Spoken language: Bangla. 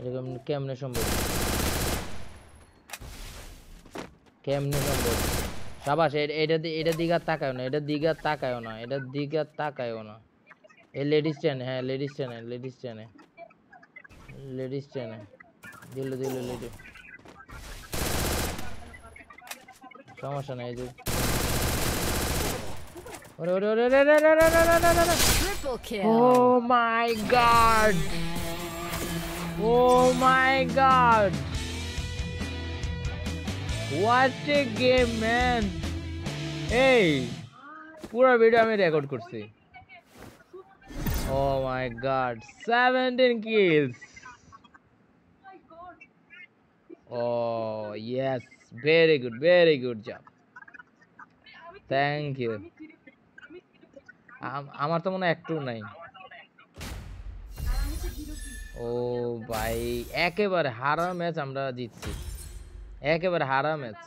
এরকম কেমনে সম্ভব কেমনে সম্ভব সাবাস এটা এটা দিকে তাকায় না এটা দিকে তাকায় না এটা দিকে তাকায় না এই লেডিস ট্রেন হ্যাঁ লেডিস ট্রেনে লেডিস ট্রেনে লেডিস ট্রেনে দিল দিল লেডি সমস্যা নাই যে ওরে ওরে ওরে রে রে রে রে রে রে রে oh my god Oh my god! What a game, man! Hey! পুরো ভিডিও আমি রেকর্ড করছি oh my god 17 kills oh yes very good very good job thank you আমার তো মনে হয় একটু নাই ও ভাই একেবারে হারা ম্যাচ আমরা জিতছি একেবারে হারা ম্যাচ